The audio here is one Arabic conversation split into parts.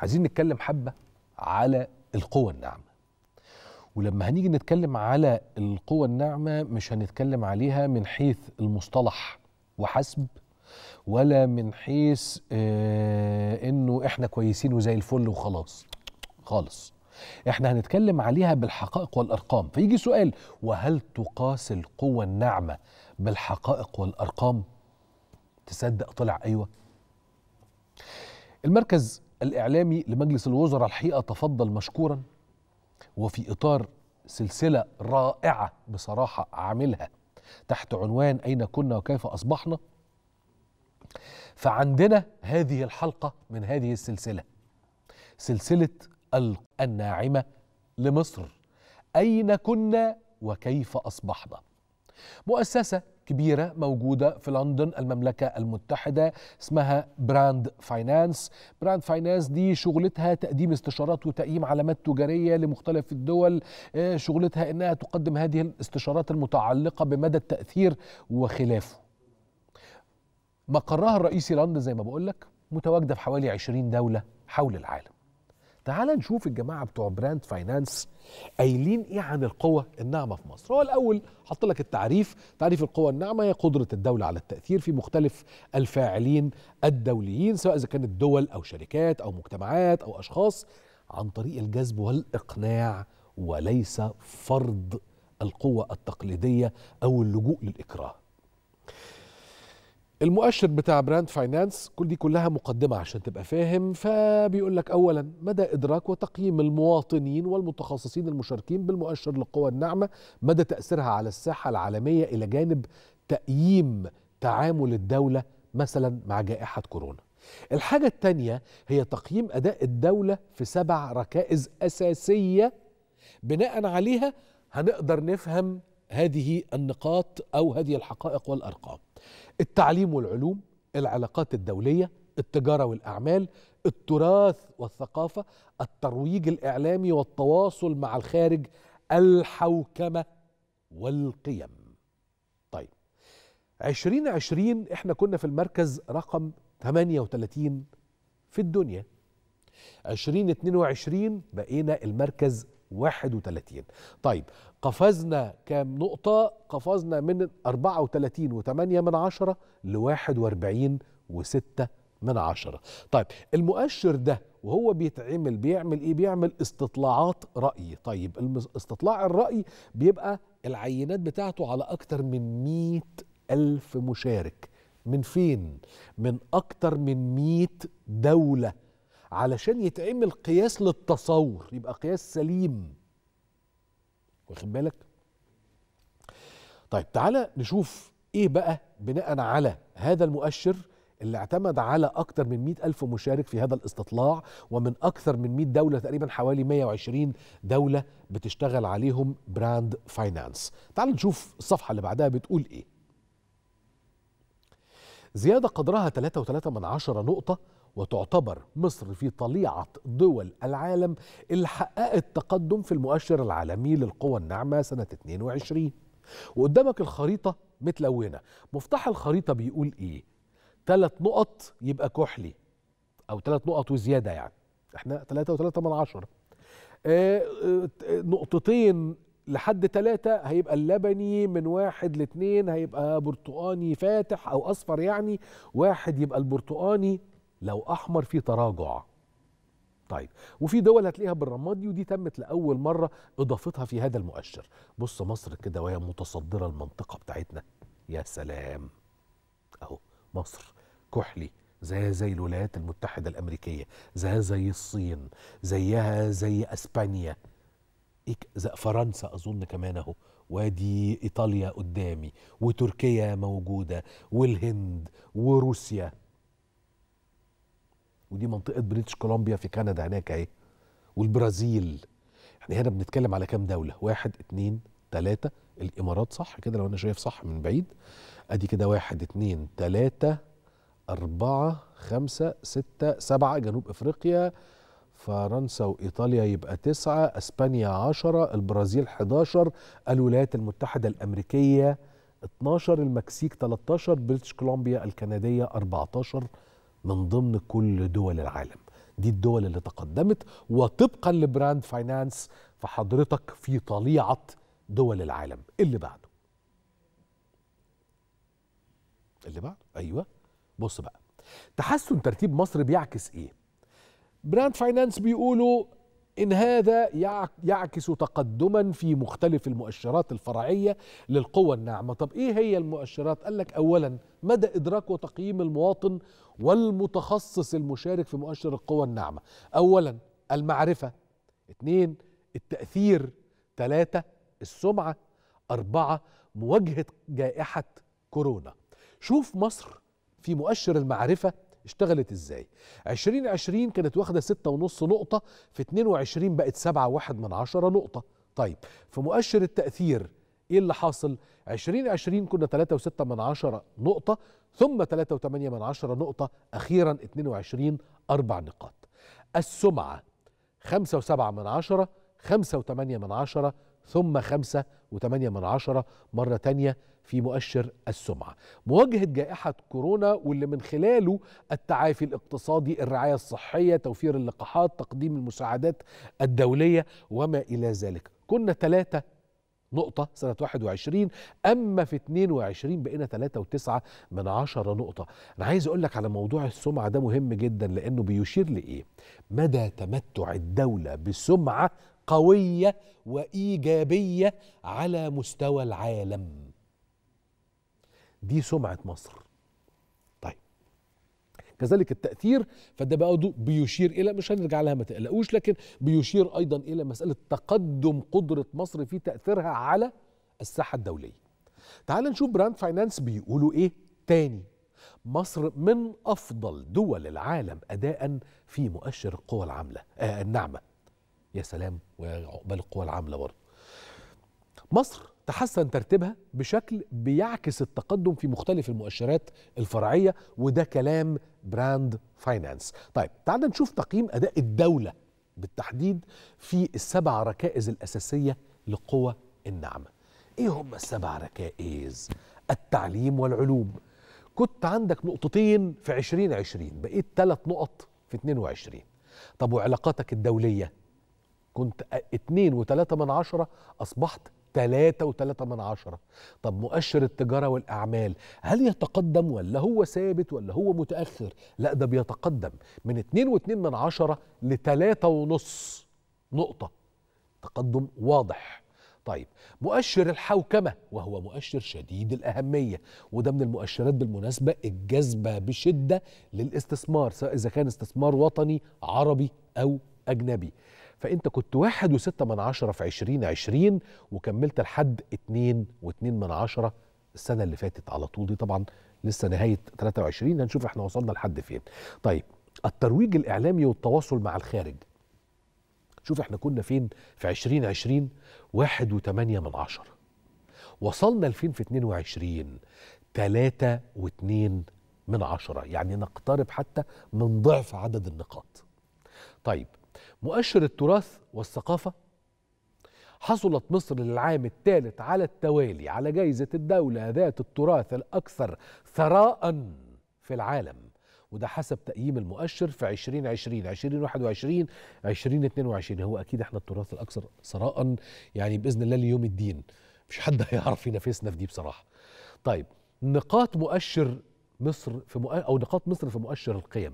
عايزين نتكلم حبة على القوة الناعمة ولما هنيجي نتكلم على القوة الناعمة مش هنتكلم عليها من حيث المصطلح وحسب ولا من حيث آه انه احنا كويسين وزي الفل وخلاص خالص احنا هنتكلم عليها بالحقائق والارقام فيجي سؤال وهل تقاس القوة الناعمة بالحقائق والارقام تصدق طلع ايوه المركز الإعلامي لمجلس الوزراء الحقيقة تفضل مشكورا وفي إطار سلسلة رائعة بصراحة عاملها تحت عنوان أين كنا وكيف أصبحنا فعندنا هذه الحلقة من هذه السلسلة سلسلة الناعمة لمصر أين كنا وكيف أصبحنا مؤسسة كبيرة موجودة في لندن المملكة المتحدة اسمها براند فاينانس براند فاينانس دي شغلتها تقديم استشارات وتقييم علامات تجارية لمختلف الدول آه، شغلتها أنها تقدم هذه الاستشارات المتعلقة بمدى التأثير وخلافه مقرها الرئيسي لندن زي ما بقولك متواجدة في حوالي 20 دولة حول العالم تعال نشوف الجماعه بتوع براند فاينانس قايلين ايه عن القوى الناعمه في مصر هو الاول حط لك التعريف تعريف القوى الناعمه هي قدره الدوله على التاثير في مختلف الفاعلين الدوليين سواء اذا كانت دول او شركات او مجتمعات او اشخاص عن طريق الجذب والاقناع وليس فرض القوة التقليدية أو اللجوء للإكراه المؤشر بتاع براند فاينانس كل دي كلها مقدمة عشان تبقى فاهم فبيقول لك أولا مدى إدراك وتقييم المواطنين والمتخصصين المشاركين بالمؤشر للقوى الناعمة مدى تأثيرها على الساحة العالمية إلى جانب تقييم تعامل الدولة مثلا مع جائحة كورونا الحاجة الثانية هي تقييم أداء الدولة في سبع ركائز أساسية بناء عليها هنقدر نفهم هذه النقاط أو هذه الحقائق والأرقام التعليم والعلوم العلاقات الدوليه التجاره والاعمال التراث والثقافه الترويج الاعلامي والتواصل مع الخارج الحوكمه والقيم طيب 2020 احنا كنا في المركز رقم 38 في الدنيا 2022 بقينا المركز 31 طيب قفزنا كام نقطة قفزنا من 34 و8 من عشرة ل 41 و6 من عشرة طيب المؤشر ده وهو بيتعمل بيعمل ايه بيعمل استطلاعات رأي طيب استطلاع الرأي بيبقى العينات بتاعته على أكتر من 100 ألف مشارك من فين؟ من أكتر من 100 دولة علشان يتعمل قياس للتصور يبقى قياس سليم واخد بالك طيب تعالى نشوف ايه بقى بناء على هذا المؤشر اللي اعتمد على أكثر من 100 ألف مشارك في هذا الاستطلاع ومن أكثر من 100 دولة تقريبا حوالي 120 دولة بتشتغل عليهم براند فاينانس تعال نشوف الصفحة اللي بعدها بتقول إيه زيادة قدرها 3.3 نقطة وتعتبر مصر في طليعة دول العالم اللي حققت تقدم في المؤشر العالمي للقوى الناعمة سنة 22 وقدامك الخريطة متلونة مفتاح الخريطة بيقول إيه ثلاث نقط يبقى كحلي أو ثلاث نقط وزيادة يعني احنا ثلاثة وثلاثة من عشرة آه، آه، نقطتين لحد ثلاثة هيبقى اللبني من واحد لاثنين هيبقى برتقاني فاتح أو أصفر يعني واحد يبقى البرتقاني لو احمر في تراجع طيب وفي دول هتلاقيها بالرماد دي ودي تمت لاول مره اضافتها في هذا المؤشر بص مصر كده وهي متصدره المنطقه بتاعتنا يا سلام اهو مصر كحلي زيها زي الولايات المتحدة الأمريكية زيها زي الصين زيها زي أسبانيا زي فرنسا أظن كمان أهو وادي إيطاليا قدامي وتركيا موجودة والهند وروسيا ودي منطقه بريتش كولومبيا في كندا هناك اهي والبرازيل يعني هنا بنتكلم على كام دوله واحد اتنين تلاته الامارات صح كده لو انا شايف صح من بعيد ادي كده واحد اتنين تلاته اربعه خمسه سته سبعه جنوب افريقيا فرنسا وايطاليا يبقى تسعه اسبانيا عشره البرازيل حداشر الولايات المتحده الامريكيه اتناشر المكسيك 13 بريتش كولومبيا الكنديه 14 من ضمن كل دول العالم دي الدول اللي تقدمت وطبقا لبراند فاينانس فحضرتك في طليعة دول العالم اللي بعده اللي بعده أيوة بص بقى تحسن ترتيب مصر بيعكس إيه براند فاينانس بيقولوا إن هذا يعكس تقدما في مختلف المؤشرات الفرعية للقوى الناعمة طب إيه هي المؤشرات؟ قال لك أولا مدى إدراك وتقييم المواطن والمتخصص المشارك في مؤشر القوى الناعمة أولا المعرفة اثنين التأثير ثلاثة السمعة أربعة مواجهة جائحة كورونا شوف مصر في مؤشر المعرفة اشتغلت ازاي 2020 كانت واخده 6.5 نقطه في 22 بقت 7.1 من عشرة نقطه طيب في مؤشر التاثير ايه اللي حاصل 2020 كنا 3.6 من عشرة نقطه ثم 3.8 من عشرة نقطه اخيرا 22 اربع نقاط السمعه 5.7 من عشرة 5.8 من عشرة ثم 5.8 من عشرة مرة تانية في مؤشر السمعة مواجهة جائحة كورونا واللي من خلاله التعافي الاقتصادي الرعاية الصحية توفير اللقاحات تقديم المساعدات الدولية وما إلى ذلك كنا ثلاثة نقطة سنة 21 أما في 22 بقينا 3.9 من 10 نقطة أنا عايز أقول لك على موضوع السمعة ده مهم جدا لأنه بيشير لإيه مدى تمتع الدولة بسمعة قوية وإيجابية على مستوى العالم دي سمعه مصر طيب كذلك التاثير فده برضه بيشير الى مش هنرجع لها ما تقلقوش لكن بيشير ايضا الى مساله تقدم قدره مصر في تاثيرها على الساحه الدوليه تعال نشوف براند فاينانس بيقولوا ايه تاني مصر من افضل دول العالم اداء في مؤشر القوى العامله آه الناعمه يا سلام ويا عقبال القوى العامله برضه مصر تحسن ترتيبها بشكل بيعكس التقدم في مختلف المؤشرات الفرعية وده كلام براند فاينانس طيب تعالى نشوف تقييم أداء الدولة بالتحديد في السبع ركائز الأساسية لقوى النعمة إيه هم السبع ركائز؟ التعليم والعلوم كنت عندك نقطتين في 2020 بقيت ثلاث نقط في 22 طب وعلاقاتك الدولية كنت اتنين وتلاتة من عشرة أصبحت 3.3 من عشرة طب مؤشر التجارة والأعمال هل يتقدم ولا هو ثابت ولا هو متأخر لا ده بيتقدم من 2.2 من عشرة ل 3.5 ونص نقطة تقدم واضح طيب مؤشر الحوكمة وهو مؤشر شديد الأهمية وده من المؤشرات بالمناسبة الجذبة بشدة للاستثمار سواء إذا كان استثمار وطني عربي أو أجنبي فانت كنت واحد وستة من عشرة في عشرين عشرين وكملت لحد اتنين واتنين من عشرة السنة اللي فاتت على طول دي طبعا لسه نهاية 23 هنشوف احنا وصلنا لحد فين طيب الترويج الإعلامي والتواصل مع الخارج شوف احنا كنا فين في 2020 واحد وتمانية من عشرة وصلنا لفين في 22 تلاتة واتنين من عشرة يعني نقترب حتى من ضعف عدد النقاط طيب مؤشر التراث والثقافة حصلت مصر للعام الثالث على التوالي على جائزة الدولة ذات التراث الأكثر ثراء في العالم وده حسب تقييم المؤشر في 2020 2021 2022 هو أكيد احنا التراث الأكثر ثراء يعني بإذن الله ليوم الدين مش حد هيعرف ينافسنا في دي بصراحة طيب نقاط مؤشر مصر في مؤ... أو نقاط مصر في مؤشر القيم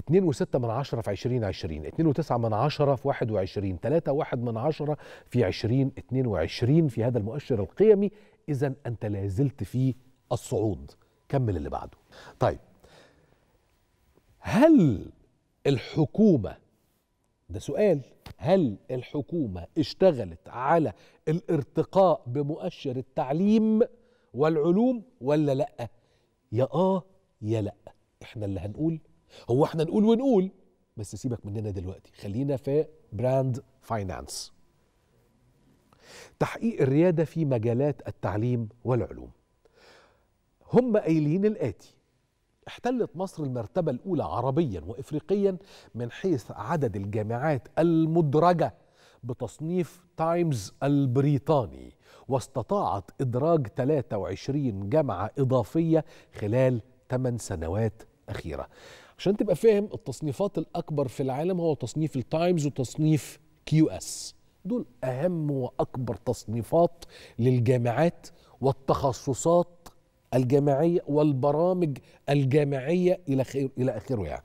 2.6 من 10 في 2020 2.9 من 10 في 21 3.1 من 10 في 2022 في هذا المؤشر القيمي اذا انت لازلت في الصعود كمل اللي بعده طيب هل الحكومه ده سؤال هل الحكومه اشتغلت على الارتقاء بمؤشر التعليم والعلوم ولا لا يا اه يا لا احنا اللي هنقول هو احنا نقول ونقول بس سيبك مننا دلوقتي خلينا في براند فاينانس تحقيق الرياده في مجالات التعليم والعلوم هم قايلين الاتي احتلت مصر المرتبه الاولى عربيا وافريقيا من حيث عدد الجامعات المدرجه بتصنيف تايمز البريطاني واستطاعت ادراج 23 جامعه اضافيه خلال 8 سنوات اخيره عشان تبقى فاهم التصنيفات الاكبر في العالم هو تصنيف التايمز وتصنيف كيو اس دول اهم واكبر تصنيفات للجامعات والتخصصات الجامعيه والبرامج الجامعيه الى خير الى اخره يعني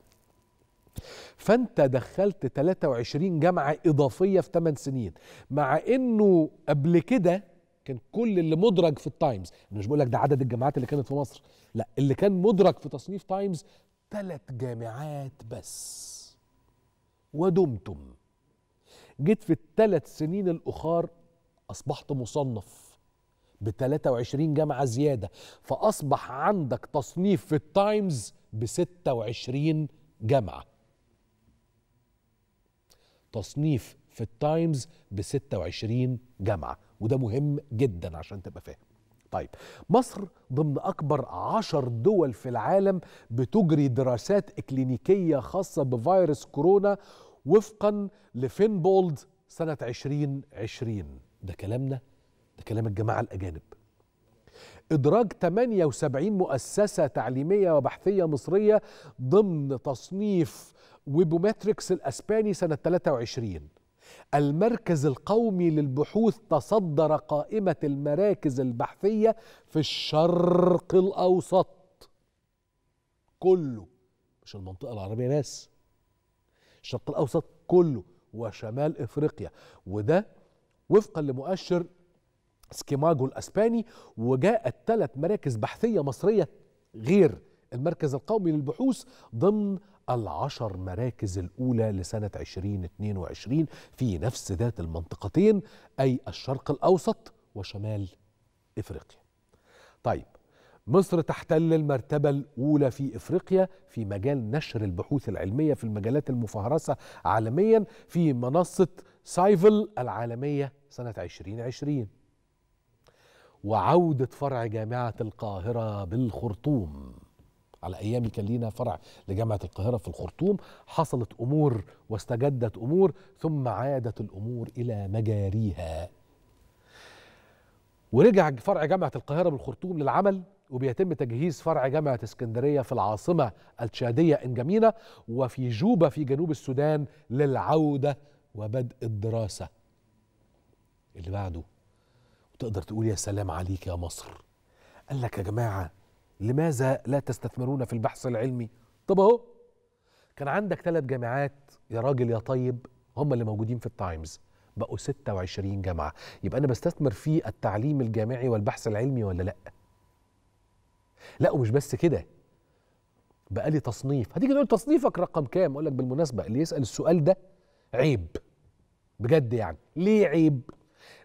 فانت دخلت 23 جامعه اضافيه في 8 سنين مع انه قبل كده كان كل اللي مدرج في التايمز انا مش بقول لك ده عدد الجامعات اللي كانت في مصر لا اللي كان مدرج في تصنيف تايمز ثلاث جامعات بس ودمتم جيت في الثلاث سنين الأخار أصبحت مصنف ب 23 جامعة زيادة فأصبح عندك تصنيف في التايمز ب 26 جامعة تصنيف في التايمز ب 26 جامعة وده مهم جدا عشان تبقى فاهم طيب مصر ضمن أكبر عشر دول في العالم بتجري دراسات إكلينيكية خاصة بفيروس كورونا وفقا لفينبولد سنة 2020 ده كلامنا ده كلام الجماعة الأجانب إدراج 78 مؤسسة تعليمية وبحثية مصرية ضمن تصنيف ويبوماتريكس الأسباني سنة 23 المركز القومي للبحوث تصدر قائمة المراكز البحثية في الشرق الأوسط كله مش المنطقة العربية بس الشرق الأوسط كله وشمال إفريقيا وده وفقا لمؤشر سكيماجو الأسباني وجاءت ثلاث مراكز بحثية مصرية غير المركز القومي للبحوث ضمن العشر مراكز الأولى لسنة 2022 في نفس ذات المنطقتين أي الشرق الأوسط وشمال إفريقيا طيب مصر تحتل المرتبة الأولى في إفريقيا في مجال نشر البحوث العلمية في المجالات المفهرسة عالميا في منصة سايفل العالمية سنة 2020 وعودة فرع جامعة القاهرة بالخرطوم على ايامي كان لينا فرع لجامعه القاهره في الخرطوم حصلت امور واستجدت امور ثم عادت الامور الى مجاريها ورجع فرع جامعه القاهره بالخرطوم للعمل وبيتم تجهيز فرع جامعة اسكندرية في العاصمة التشادية إنجمينا وفي جوبا في جنوب السودان للعودة وبدء الدراسة اللي بعده وتقدر تقول يا سلام عليك يا مصر قال لك يا جماعة لماذا لا تستثمرون في البحث العلمي طب اهو كان عندك ثلاث جامعات يا راجل يا طيب هم اللي موجودين في التايمز بقوا 26 جامعة يبقى أنا بستثمر في التعليم الجامعي والبحث العلمي ولا لأ لا ومش بس كده بقى لي تصنيف هتيجي تقول تصنيفك رقم كام اقول لك بالمناسبه اللي يسال السؤال ده عيب بجد يعني ليه عيب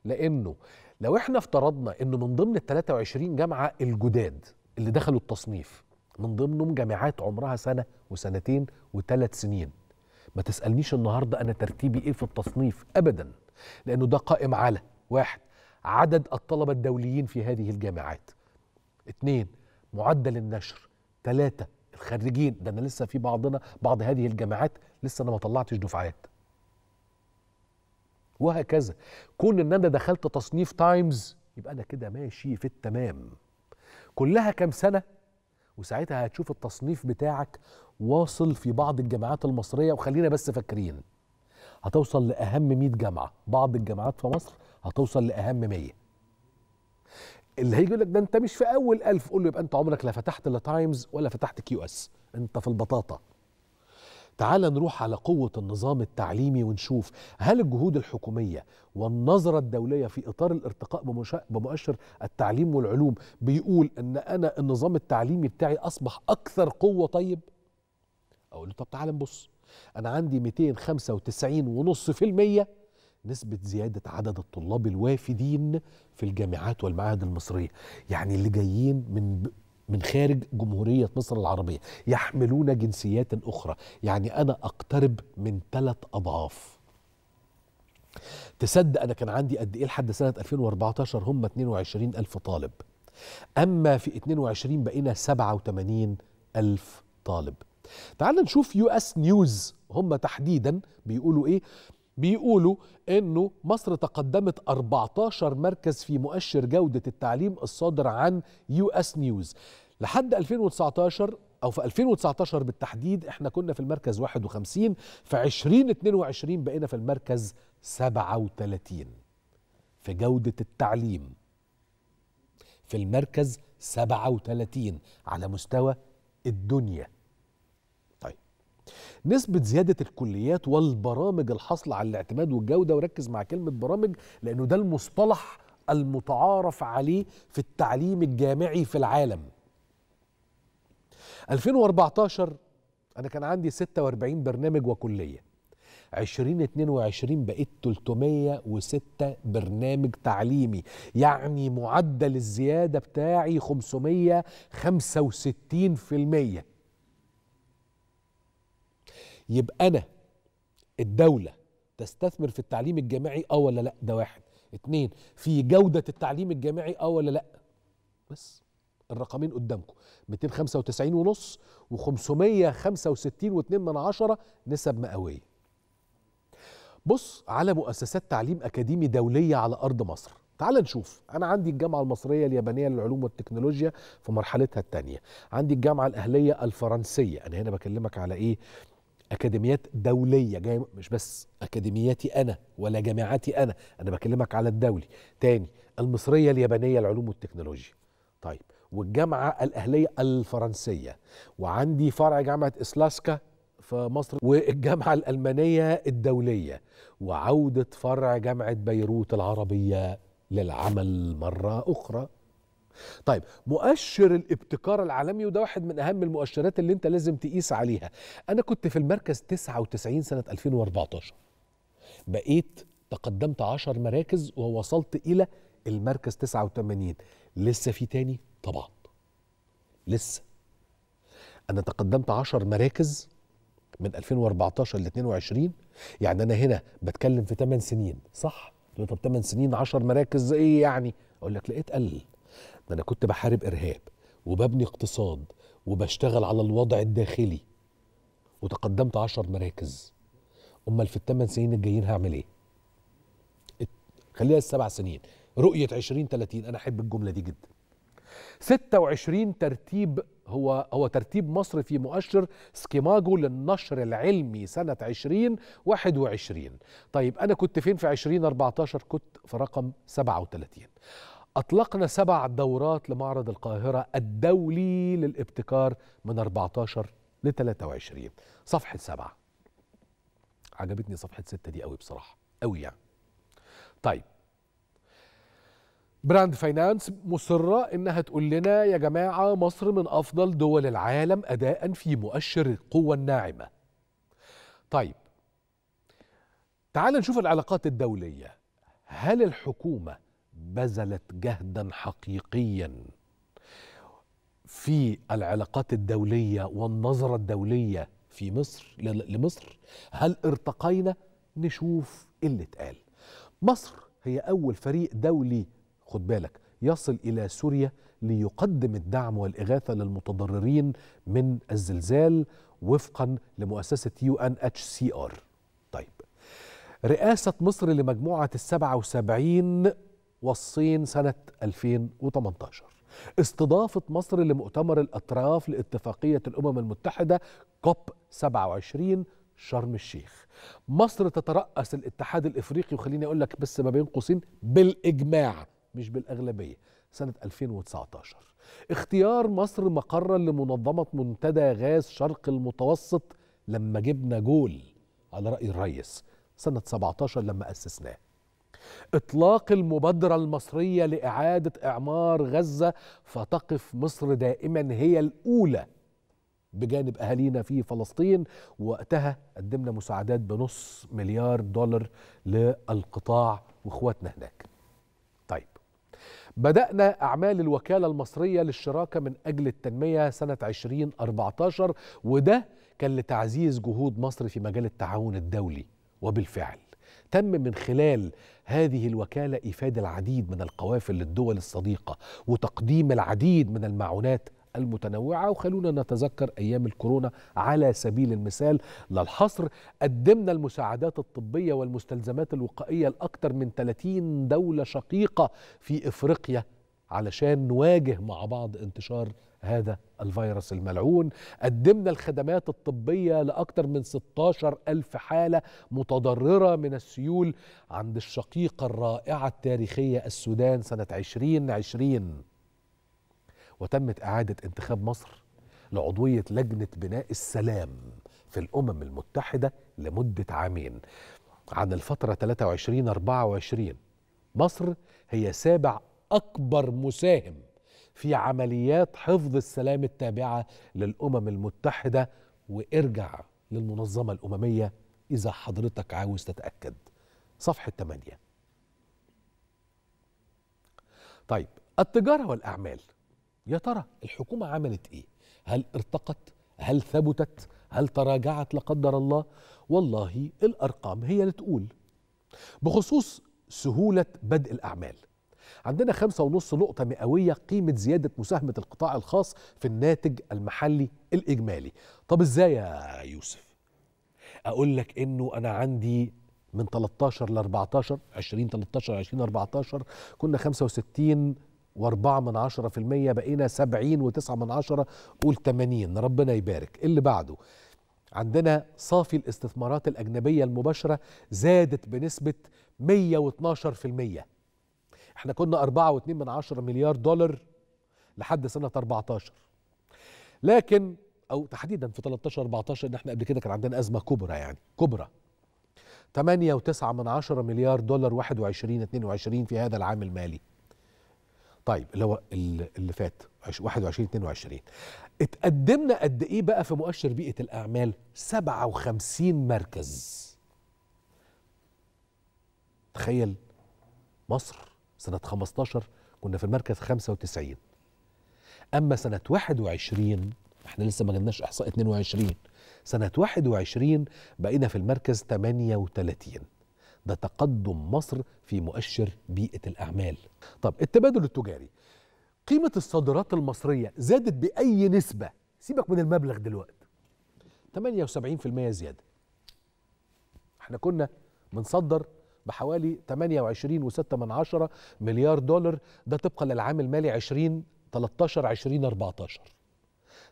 لانه لو احنا افترضنا انه من ضمن ال 23 جامعه الجداد اللي دخلوا التصنيف من ضمنهم جامعات عمرها سنة وسنتين وثلاث سنين ما تسألنيش النهاردة أنا ترتيبي إيه في التصنيف أبدا لأنه ده قائم على واحد عدد الطلبة الدوليين في هذه الجامعات اثنين معدل النشر ثلاثة الخريجين ده أنا لسه في بعضنا بعض هذه الجامعات لسه أنا ما طلعتش دفعات وهكذا كون ان انا دخلت تصنيف تايمز يبقى انا كده ماشي في التمام كلها كام سنه وساعتها هتشوف التصنيف بتاعك واصل في بعض الجامعات المصريه وخلينا بس فاكرين هتوصل لاهم 100 جامعه بعض الجامعات في مصر هتوصل لاهم 100 اللي هيجي يقول لك ده انت مش في اول 1000 قول له يبقى انت عمرك لا فتحت لا تايمز ولا فتحت كيو اس انت في البطاطا تعال نروح على قوة النظام التعليمي ونشوف هل الجهود الحكومية والنظرة الدولية في إطار الارتقاء بمؤشر التعليم والعلوم بيقول أن أنا النظام التعليمي بتاعي أصبح أكثر قوة طيب أقول له طب تعال نبص أنا عندي 295.5% نسبة زيادة عدد الطلاب الوافدين في الجامعات والمعاهد المصرية يعني اللي جايين من من خارج جمهورية مصر العربية يحملون جنسيات أخرى يعني أنا أقترب من ثلاث أضعاف تصدق أنا كان عندي قد إيه لحد سنة 2014 هم 22 ألف طالب أما في 22 بقينا 87 ألف طالب تعال نشوف يو اس نيوز هم تحديدا بيقولوا ايه بيقولوا انه مصر تقدمت 14 مركز في مؤشر جودة التعليم الصادر عن يو اس نيوز لحد 2019 او في 2019 بالتحديد احنا كنا في المركز 51 في 2022 بقينا في المركز 37 في جودة التعليم في المركز 37 على مستوى الدنيا نسبة زيادة الكليات والبرامج الحاصلة على الاعتماد والجودة وركز مع كلمة برامج لأنه ده المصطلح المتعارف عليه في التعليم الجامعي في العالم 2014 أنا كان عندي 46 برنامج وكلية 2022 بقيت 306 برنامج تعليمي يعني معدل الزيادة بتاعي 565% يبقى انا الدوله تستثمر في التعليم الجامعي اه ولا لا ده واحد اتنين في جوده التعليم الجامعي اه ولا لا بس الرقمين قدامكم 295 ونص و565 من عشرة نسب مئوية بص على مؤسسات تعليم أكاديمي دولية على أرض مصر تعال نشوف أنا عندي الجامعة المصرية اليابانية للعلوم والتكنولوجيا في مرحلتها الثانية عندي الجامعة الأهلية الفرنسية أنا هنا بكلمك على إيه اكاديميات دوليه جاي مش بس اكاديمياتي انا ولا جامعاتي انا انا بكلمك على الدولي تاني المصريه اليابانيه العلوم والتكنولوجيا طيب والجامعه الاهليه الفرنسيه وعندي فرع جامعه اسلاسكا في مصر والجامعه الالمانيه الدوليه وعوده فرع جامعه بيروت العربيه للعمل مره اخرى طيب مؤشر الابتكار العالمي وده واحد من اهم المؤشرات اللي انت لازم تقيس عليها انا كنت في المركز 99 سنه 2014 بقيت تقدمت 10 مراكز ووصلت الى المركز 89 لسه في تاني طبعا لسه انا تقدمت 10 مراكز من 2014 ل 22 يعني انا هنا بتكلم في 8 سنين صح طب 8 سنين 10 مراكز ايه يعني اقول لك لقيت قل ده انا كنت بحارب ارهاب وببني اقتصاد وبشتغل على الوضع الداخلي وتقدمت عشر مراكز امال في الثمان سنين الجايين هعمل ايه خليها السبع سنين رؤية 2030 أنا أحب الجملة دي جدا 26 ترتيب هو هو ترتيب مصر في مؤشر سكيماجو للنشر العلمي سنة 2021 طيب أنا كنت فين في 2014 كنت في رقم 37 أطلقنا سبع دورات لمعرض القاهرة الدولي للابتكار من 14 ل 23 صفحة سبعة عجبتني صفحة ستة دي قوي بصراحة قوي يعني طيب براند فاينانس مصرة إنها تقول لنا يا جماعة مصر من أفضل دول العالم أداء في مؤشر القوة الناعمة طيب تعال نشوف العلاقات الدولية هل الحكومة بذلت جهدا حقيقيا في العلاقات الدوليه والنظره الدوليه في مصر لمصر هل ارتقينا نشوف اللي اتقال مصر هي اول فريق دولي خد بالك يصل الى سوريا ليقدم الدعم والاغاثه للمتضررين من الزلزال وفقا لمؤسسه يو ان اتش سي ار رئاسة مصر لمجموعة السبعة وسبعين والصين سنة 2018 استضافة مصر لمؤتمر الأطراف لاتفاقية الأمم المتحدة كوب 27 شرم الشيخ مصر تترأس الاتحاد الإفريقي وخليني أقول لك بس ما بين قوسين بالإجماع مش بالأغلبية سنة 2019 اختيار مصر مقرا لمنظمة منتدى غاز شرق المتوسط لما جبنا جول على رأي الرئيس سنة 17 لما أسسناه إطلاق المبادرة المصرية لإعادة إعمار غزة فتقف مصر دائما هي الأولى بجانب أهالينا في فلسطين وقتها قدمنا مساعدات بنص مليار دولار للقطاع وإخواتنا هناك طيب بدأنا أعمال الوكالة المصرية للشراكة من أجل التنمية سنة 2014 وده كان لتعزيز جهود مصر في مجال التعاون الدولي وبالفعل تم من خلال هذه الوكالة إيفاد العديد من القوافل للدول الصديقة وتقديم العديد من المعونات المتنوعة وخلونا نتذكر أيام الكورونا على سبيل المثال للحصر قدمنا المساعدات الطبية والمستلزمات الوقائية لأكثر من 30 دولة شقيقة في إفريقيا علشان نواجه مع بعض انتشار هذا الفيروس الملعون قدمنا الخدمات الطبية لأكثر من 16 ألف حالة متضررة من السيول عند الشقيقة الرائعة التاريخية السودان سنة 2020 وتمت إعادة انتخاب مصر لعضوية لجنة بناء السلام في الأمم المتحدة لمدة عامين عن الفترة 23 24 مصر هي سابع أكبر مساهم في عمليات حفظ السلام التابعة للأمم المتحدة وارجع للمنظمة الأممية إذا حضرتك عاوز تتأكد صفحة 8 طيب التجارة والأعمال يا ترى الحكومة عملت إيه؟ هل ارتقت؟ هل ثبتت؟ هل تراجعت لا قدر الله؟ والله الأرقام هي اللي تقول بخصوص سهولة بدء الأعمال عندنا خمسة ونص نقطة مئوية قيمة زيادة مساهمة القطاع الخاص في الناتج المحلي الإجمالي طب إزاي يا يوسف أقول لك إنه أنا عندي من 13 ل 14 20 13 20 14 كنا 65 و4 من عشرة في المية بقينا سبعين وتسعة من عشرة قول 80 ربنا يبارك اللي بعده عندنا صافي الاستثمارات الأجنبية المباشرة زادت بنسبة 112 في المية احنا كنا 4.2 من عشرة مليار دولار لحد سنة 14 لكن او تحديدا في 13 14 ان احنا قبل كده كان عندنا ازمه كبرى يعني كبرى 8.9 من 10 مليار دولار 21 22 في هذا العام المالي طيب اللي هو اللي فات 21 22 اتقدمنا قد ايه بقى في مؤشر بيئه الاعمال 57 مركز تخيل مصر سنة 15 كنا في المركز 95 أما سنة 21 احنا لسه ما جبناش إحصاء 22 سنة 21 بقينا في المركز 38 ده تقدم مصر في مؤشر بيئة الأعمال طب التبادل التجاري قيمة الصادرات المصرية زادت بأي نسبة سيبك من المبلغ دلوقتي 78% زيادة احنا كنا بنصدر بحوالي 28.6 مليار دولار ده طبقا للعام المالي 20 13 20 14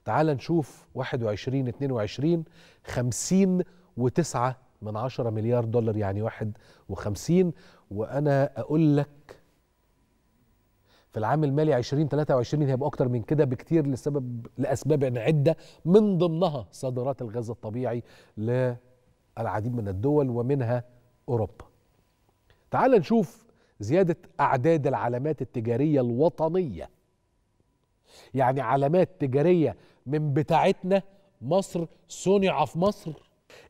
تعال نشوف 21 22 50 و9 من 10 مليار دولار يعني 51 وانا اقول لك في العام المالي 2023 هيبقى اكتر من كده بكتير لسبب لاسباب عده من ضمنها صادرات الغاز الطبيعي للعديد من الدول ومنها اوروبا تعال نشوف زيادة أعداد العلامات التجارية الوطنية يعني علامات تجارية من بتاعتنا مصر صنع في مصر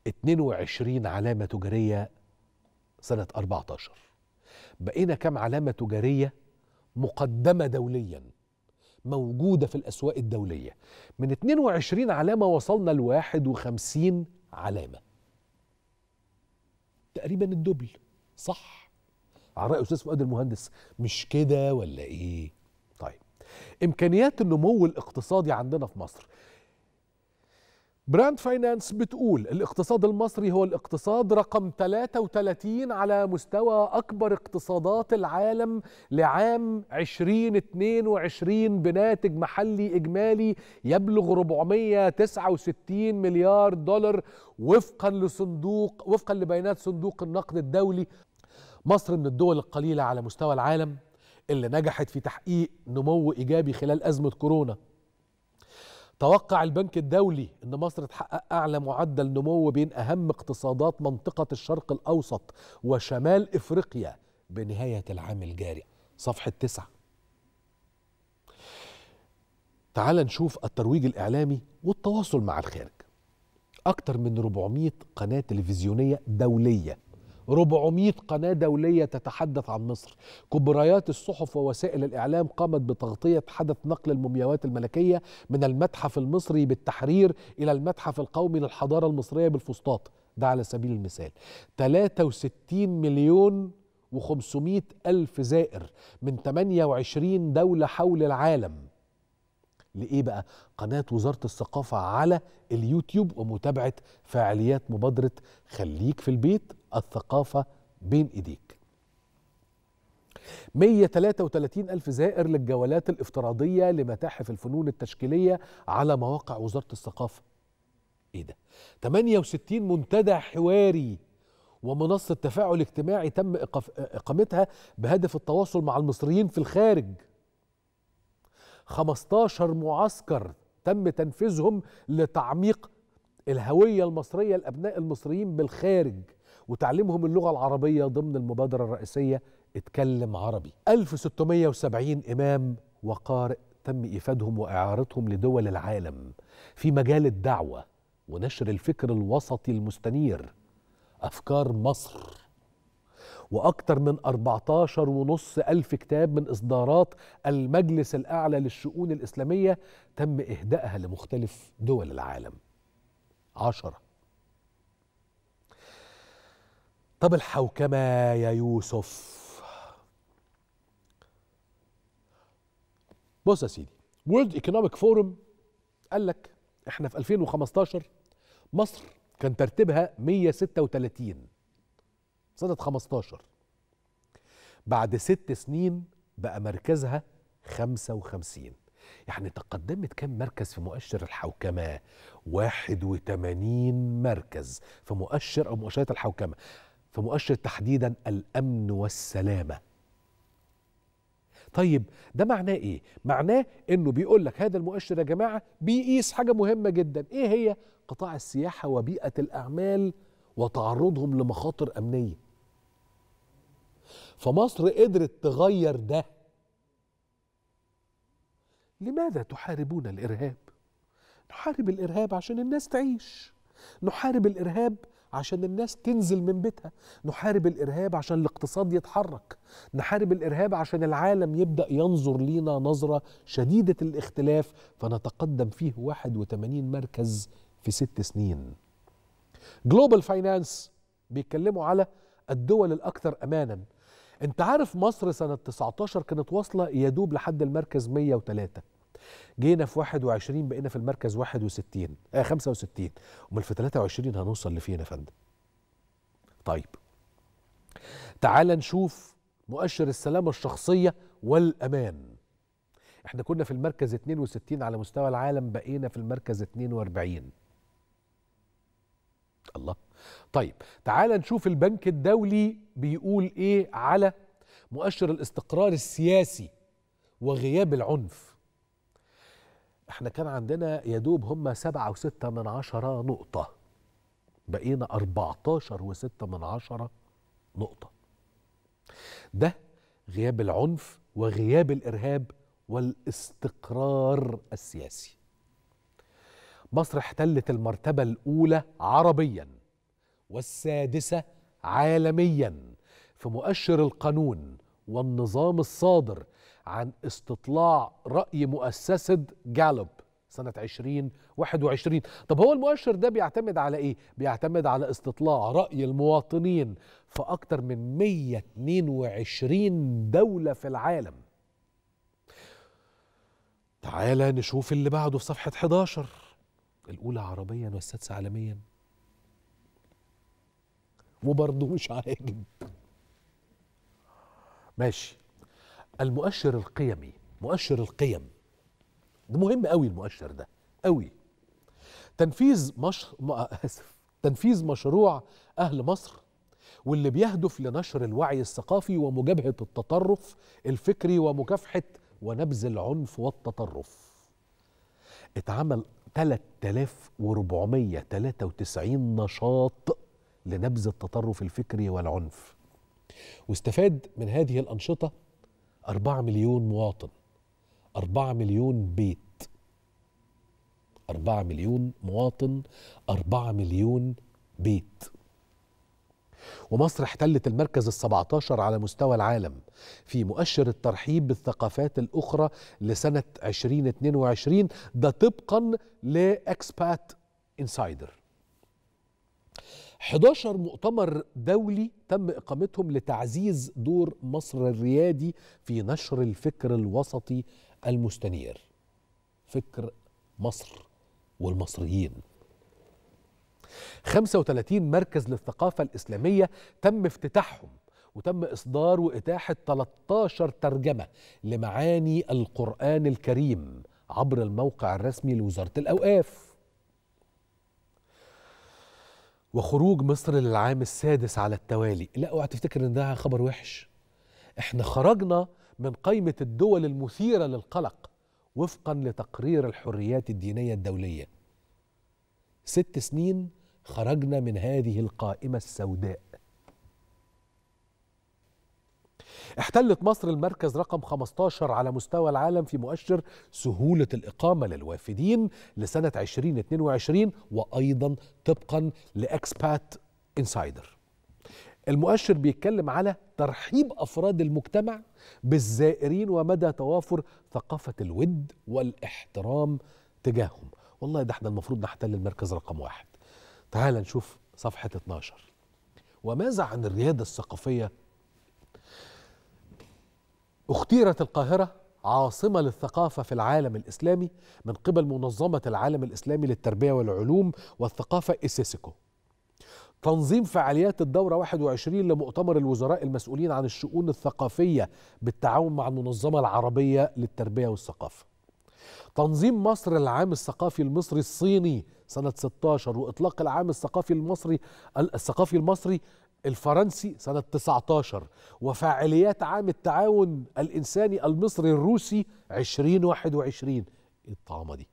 22 علامة تجارية سنة 14 بقينا كم علامة تجارية مقدمة دوليا موجودة في الأسواق الدولية من 22 علامة وصلنا ل 51 علامة تقريبا الدبل صح على رأي أستاذ فؤاد المهندس مش كده ولا إيه؟ طيب إمكانيات النمو الاقتصادي عندنا في مصر براند فاينانس بتقول الاقتصاد المصري هو الاقتصاد رقم 33 على مستوى أكبر اقتصادات العالم لعام 2022 بناتج محلي إجمالي يبلغ 469 مليار دولار وفقا لصندوق وفقا لبيانات صندوق النقد الدولي مصر من الدول القليلة على مستوى العالم اللي نجحت في تحقيق نمو إيجابي خلال أزمة كورونا توقع البنك الدولي أن مصر تحقق أعلى معدل نمو بين أهم اقتصادات منطقة الشرق الأوسط وشمال إفريقيا بنهاية العام الجاري صفحة 9 تعال نشوف الترويج الإعلامي والتواصل مع الخارج أكثر من 400 قناة تلفزيونية دولية 400 قناة دولية تتحدث عن مصر كبريات الصحف ووسائل الإعلام قامت بتغطية حدث نقل المومياوات الملكية من المتحف المصري بالتحرير إلى المتحف القومي للحضارة المصرية بالفسطاط ده على سبيل المثال 63 مليون و500 ألف زائر من 28 دولة حول العالم لإيه بقى؟ قناة وزارة الثقافة على اليوتيوب ومتابعة فعاليات مبادرة خليك في البيت الثقافة بين إيديك 133 ألف زائر للجولات الافتراضية لمتاحف الفنون التشكيلية على مواقع وزارة الثقافة إيه ده 68 منتدى حواري ومنصة تفاعل اجتماعي تم إقامتها بهدف التواصل مع المصريين في الخارج 15 معسكر تم تنفيذهم لتعميق الهوية المصرية لأبناء المصريين بالخارج وتعليمهم اللغة العربية ضمن المبادرة الرئيسية اتكلم عربي 1670 إمام وقارئ تم إيفادهم وإعارتهم لدول العالم في مجال الدعوة ونشر الفكر الوسطي المستنير أفكار مصر وأكثر من 14 ونص ألف كتاب من إصدارات المجلس الأعلى للشؤون الإسلامية تم إهدائها لمختلف دول العالم عشرة طب الحوكمة يا يوسف بص يا سيدي وورلد ايكونوميك فورم قال لك احنا في 2015 مصر كان ترتيبها 136 سنة 15 بعد ست سنين بقى مركزها 55 يعني تقدمت كم مركز في مؤشر الحوكمة 81 مركز في مؤشر أو مؤشرات الحوكمة فمؤشر تحديدا الامن والسلامه طيب ده معناه ايه معناه انه بيقول لك هذا المؤشر يا جماعه بيقيس حاجه مهمه جدا ايه هي قطاع السياحه وبيئه الاعمال وتعرضهم لمخاطر امنيه فمصر قدرت تغير ده لماذا تحاربون الارهاب نحارب الارهاب عشان الناس تعيش نحارب الارهاب عشان الناس تنزل من بيتها نحارب الارهاب عشان الاقتصاد يتحرك نحارب الارهاب عشان العالم يبدا ينظر لينا نظره شديده الاختلاف فنتقدم فيه 81 مركز في ست سنين جلوبال فاينانس بيتكلموا على الدول الاكثر امانا انت عارف مصر سنه 19 كانت واصله يدوب لحد المركز 103 جينا في 21 بقينا في المركز 61 آه 65 امال في 23 هنوصل لفين يا فندم طيب تعال نشوف مؤشر السلامة الشخصية والأمان احنا كنا في المركز 62 على مستوى العالم بقينا في المركز 42 الله طيب تعال نشوف البنك الدولي بيقول ايه على مؤشر الاستقرار السياسي وغياب العنف احنا كان عندنا يدوب هم سبعة وستة من عشرة نقطة بقينا أربعتاشر وستة من عشرة نقطة ده غياب العنف وغياب الإرهاب والاستقرار السياسي مصر احتلت المرتبة الأولى عربيا والسادسة عالميا في مؤشر القانون والنظام الصادر عن استطلاع رأي مؤسسة جالوب سنة 2021 طب هو المؤشر ده بيعتمد على ايه؟ بيعتمد على استطلاع رأي المواطنين في أكتر من 122 دولة في العالم تعالى نشوف اللي بعده في صفحة 11 الأولى عربيا والسادسة عالميا وبرضه مش عاجب ماشي المؤشر القيمي مؤشر القيم ده مهم قوي المؤشر ده قوي تنفيذ مش... م... اسف تنفيذ مشروع اهل مصر واللي بيهدف لنشر الوعي الثقافي ومجابهه التطرف الفكري ومكافحه ونبذ العنف والتطرف اتعمل 3493 نشاط لنبذ التطرف الفكري والعنف واستفاد من هذه الانشطه 4 مليون مواطن 4 مليون بيت 4 مليون مواطن 4 مليون بيت ومصر احتلت المركز ال17 على مستوى العالم في مؤشر الترحيب بالثقافات الأخرى لسنة 2022 ده طبقا لإكسبات إنسايدر 11 مؤتمر دولي تم اقامتهم لتعزيز دور مصر الريادي في نشر الفكر الوسطي المستنير فكر مصر والمصريين 35 مركز للثقافة الإسلامية تم افتتاحهم وتم إصدار وإتاحة 13 ترجمة لمعاني القرآن الكريم عبر الموقع الرسمي لوزارة الأوقاف وخروج مصر للعام السادس على التوالي لا اوعى تفتكر ان ده خبر وحش احنا خرجنا من قائمة الدول المثيرة للقلق وفقا لتقرير الحريات الدينية الدولية ست سنين خرجنا من هذه القائمة السوداء احتلت مصر المركز رقم 15 على مستوى العالم في مؤشر سهولة الإقامة للوافدين لسنة 2022 وأيضا طبقا لإكسبات انسايدر المؤشر بيتكلم على ترحيب افراد المجتمع بالزائرين ومدى توافر ثقافه الود والاحترام تجاههم والله ده احنا المفروض نحتل المركز رقم واحد تعال نشوف صفحه 12 وماذا عن الرياده الثقافيه اختيرت القاهرة عاصمة للثقافة في العالم الإسلامي من قبل منظمة العالم الإسلامي للتربية والعلوم والثقافة إسيسكو تنظيم فعاليات الدورة 21 لمؤتمر الوزراء المسؤولين عن الشؤون الثقافية بالتعاون مع المنظمة العربية للتربية والثقافة تنظيم مصر العام الثقافي المصري الصيني سنة 16 وإطلاق العام الثقافي المصري الثقافي المصري الفرنسي سنة 19 وفعاليات عام التعاون الإنساني المصري الروسي 2021 إيه الطعامة دي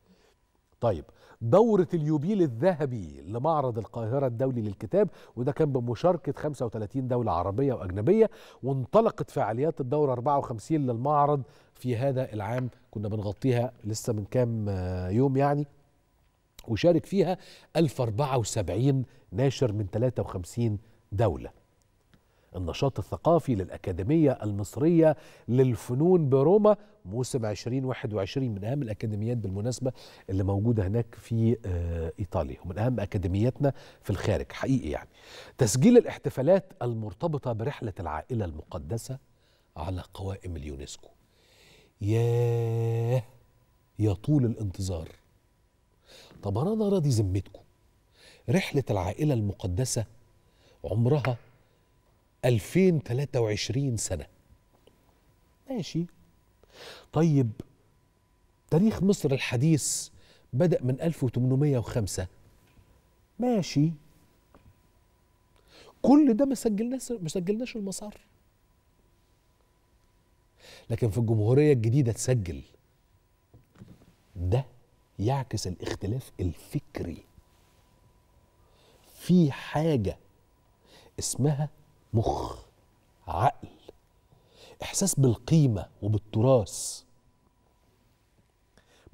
طيب دورة اليوبيل الذهبي لمعرض القاهرة الدولي للكتاب وده كان بمشاركة 35 دولة عربية وأجنبية وانطلقت فعاليات الدورة 54 للمعرض في هذا العام كنا بنغطيها لسه من كام يوم يعني وشارك فيها 1074 ناشر من 53 دولة النشاط الثقافي للأكاديمية المصرية للفنون بروما موسم 2021 من أهم الأكاديميات بالمناسبة اللي موجودة هناك في آه، إيطاليا ومن أهم أكاديمياتنا في الخارج حقيقي يعني تسجيل الاحتفالات المرتبطة برحلة العائلة المقدسة على قوائم اليونسكو يا يا طول الانتظار طب أنا راضي ذمتكم رحلة العائلة المقدسة عمرها 2023 سنة ماشي طيب تاريخ مصر الحديث بدأ من 1805 ماشي كل ده ما سجلناش ما سجلناش المسار لكن في الجمهورية الجديدة تسجل ده يعكس الاختلاف الفكري في حاجة اسمها مخ عقل احساس بالقيمه وبالتراث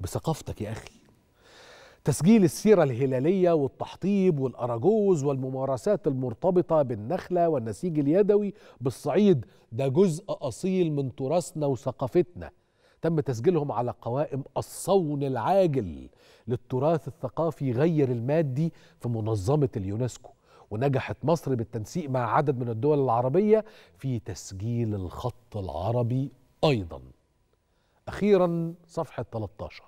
بثقافتك يا اخي تسجيل السيره الهلاليه والتحطيب والاراجوز والممارسات المرتبطه بالنخله والنسيج اليدوي بالصعيد ده جزء اصيل من تراثنا وثقافتنا تم تسجيلهم على قوائم الصون العاجل للتراث الثقافي غير المادي في منظمه اليونسكو ونجحت مصر بالتنسيق مع عدد من الدول العربية في تسجيل الخط العربي أيضا أخيرا صفحة 13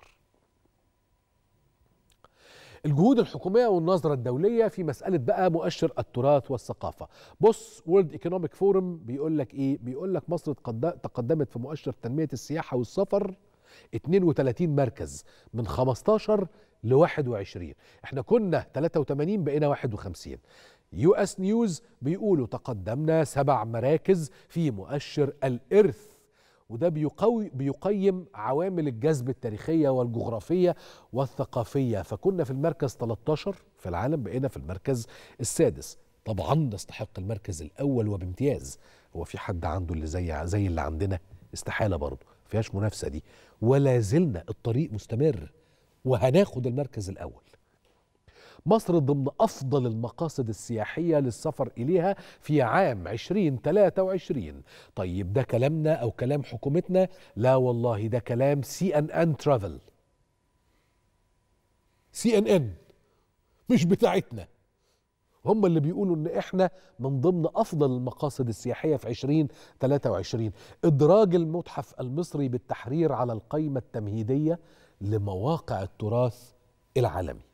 الجهود الحكومية والنظرة الدولية في مسألة بقى مؤشر التراث والثقافة بص وورلد ايكونوميك فورم بيقول لك ايه بيقول لك مصر تقدمت في مؤشر تنمية السياحة والسفر 32 مركز من 15 ل 21 احنا كنا 83 بقينا 51 يو اس نيوز بيقولوا تقدمنا سبع مراكز في مؤشر الإرث وده بيقوي بيقيم عوامل الجذب التاريخيه والجغرافيه والثقافيه فكنا في المركز 13 في العالم بقينا في المركز السادس طبعا نستحق المركز الاول وبامتياز هو في حد عنده اللي زي زي اللي عندنا استحاله برضه فيهاش منافسه دي ولا زلنا الطريق مستمر وهناخد المركز الاول مصر ضمن أفضل المقاصد السياحية للسفر إليها في عام 2023 طيب ده كلامنا أو كلام حكومتنا لا والله ده كلام سي ان ان ترافل سي ان ان مش بتاعتنا هم اللي بيقولوا ان احنا من ضمن افضل المقاصد السياحيه في 2023 ادراج المتحف المصري بالتحرير على القائمه التمهيديه لمواقع التراث العالمي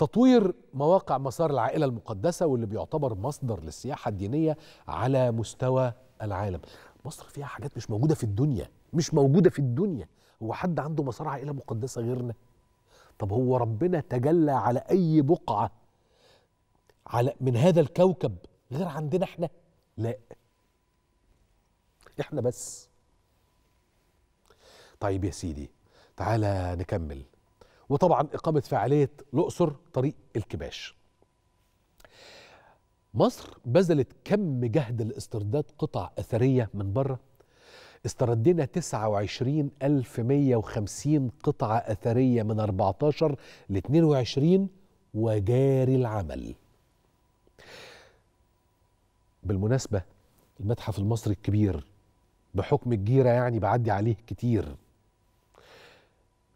تطوير مواقع مسار العائلة المقدسة واللي بيعتبر مصدر للسياحة الدينية على مستوى العالم مصر فيها حاجات مش موجودة في الدنيا مش موجودة في الدنيا هو حد عنده مسار عائلة مقدسة غيرنا طب هو ربنا تجلى على أي بقعة على من هذا الكوكب غير عندنا احنا لا احنا بس طيب يا سيدي تعالى نكمل وطبعا إقامة فعالية الأقصر طريق الكباش مصر بذلت كم جهد لاسترداد قطع أثرية من بره استردنا 29150 قطعة أثرية من 14 ل 22 وجاري العمل بالمناسبة المتحف المصري الكبير بحكم الجيرة يعني بعدي عليه كتير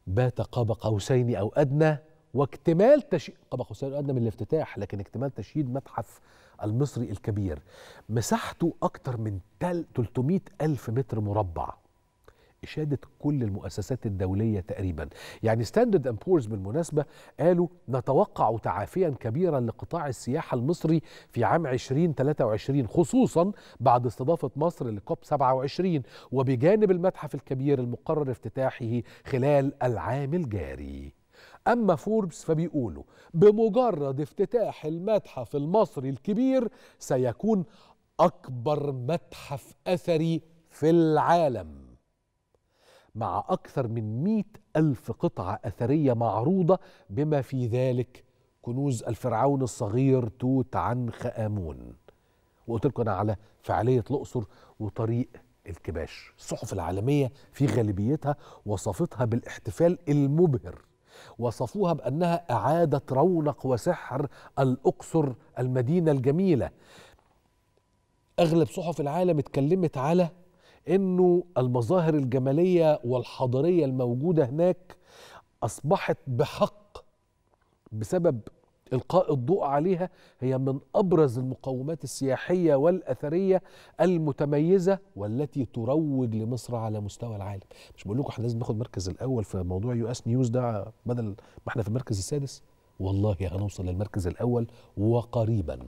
بات قاب قوسين أو أدنى واكتمال تشييد قاب قوسين أو أدنى من الافتتاح لكن اكتمال تشييد متحف المصري الكبير مساحته أكثر من 300 ألف متر مربع إشادة كل المؤسسات الدولية تقريبا يعني ستاندرد أند بورز بالمناسبة قالوا نتوقع تعافيا كبيرا لقطاع السياحة المصري في عام 2023 خصوصا بعد استضافة مصر لكوب 27 وبجانب المتحف الكبير المقرر افتتاحه خلال العام الجاري أما فوربس فبيقولوا بمجرد افتتاح المتحف المصري الكبير سيكون أكبر متحف أثري في العالم مع أكثر من مئة ألف قطعة أثرية معروضة بما في ذلك كنوز الفرعون الصغير توت عنخ آمون وقلت لكم أنا على فعالية الأقصر وطريق الكباش الصحف العالمية في غالبيتها وصفتها بالاحتفال المبهر وصفوها بأنها أعادة رونق وسحر الأقصر المدينة الجميلة أغلب صحف العالم اتكلمت على انه المظاهر الجماليه والحضاريه الموجوده هناك اصبحت بحق بسبب القاء الضوء عليها هي من ابرز المقومات السياحيه والاثريه المتميزه والتي تروج لمصر على مستوى العالم مش بقول لكم احنا لازم ناخد المركز الاول في موضوع يو اس نيوز ده بدل ما احنا في المركز السادس والله هنوصل للمركز الاول وقريبا